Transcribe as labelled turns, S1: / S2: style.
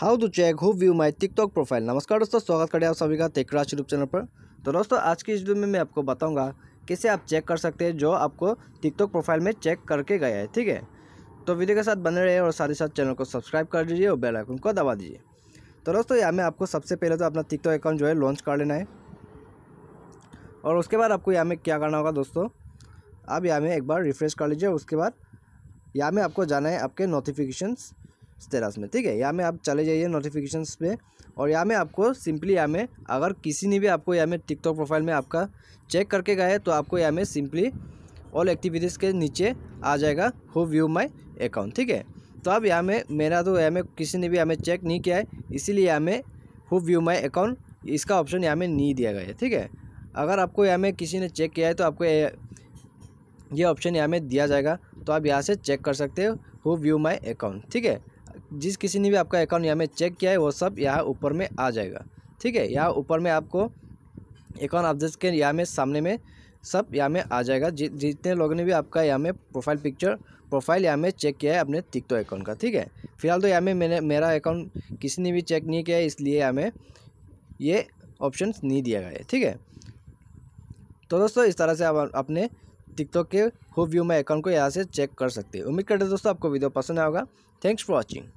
S1: how to check who view my TikTok profile नमस्कार दोस्तों स्वागत करें आप सभी का तेकराज यूट्यूब चैनल पर तो दोस्तों आज की इस वीडियो में मैं आपको बताऊंगा कैसे आप चेक कर सकते हैं जो आपको टिकटॉक प्रोफाइल में चेक करके गया है ठीक है तो वीडियो के साथ बने रहे और साथ ही साथ चैनल को सब्सक्राइब कर दीजिए और बेलाइकन को दबा दीजिए तो दोस्तों यहाँ में आपको सबसे पहले तो अपना टिकटॉक अकाउंट जो है लॉन्च कर लेना है और उसके बाद आपको यहाँ में क्या करना होगा दोस्तों आप यहाँ में एक बार रिफ्रेश कर लीजिए उसके बाद यहाँ में आपको जाना है आपके नोटिफिकेशंस स्टेटस में ठीक है यहाँ में आप चले जाइए नोटिफिकेशन पे और यहाँ में आपको सिंपली यहाँ में अगर किसी ने भी आपको यहाँ में टिकटॉक प्रोफाइल में आपका चेक करके गए तो आपको यहाँ में सिंपली ऑल एक्टिविटीज़ के नीचे आ जाएगा हु व्यू माई अकाउंट ठीक है तो अब यहाँ में मेरा तो यहाँ में किसी ने भी यहाँ में चेक नहीं किया है इसीलिए यहाँ में हु व्यू माई अकाउंट इसका ऑप्शन यहाँ में नहीं दिया गया है ठीक है अगर आपको यहाँ में किसी ने चेक किया है तो आपको ये ऑप्शन यहाँ में दिया जाएगा तो आप यहाँ से चेक कर सकते हो हु व्यू माई अकाउंट ठीक है जिस किसी ने भी आपका अकाउंट यहाँ में चेक किया है वो सब यहाँ ऊपर में आ जाएगा ठीक है यहाँ ऊपर में आपको अकाउंट अपडेट्स के यहाँ में सामने में सब यहाँ में आ जाएगा जि, जितने लोगों ने भी आपका यहाँ में प्रोफाइल पिक्चर प्रोफाइल यहाँ में चेक किया है अपने टिकटॉक अकाउंट का ठीक है फिलहाल तो यहाँ में मैंने मेरा अकाउंट किसी ने भी चेक नहीं किया है इसलिए यहाँ में ये ऑप्शन नहीं दिया गया है ठीक है तो दोस्तों इस तरह से आप अपने टिकटॉक के हो व्यू में अकाउंट को यहाँ से चेक कर सकते हैं उम्मीद करते हैं दोस्तों आपको वीडियो पसंद आएगा थैंक्स फॉर वॉचिंग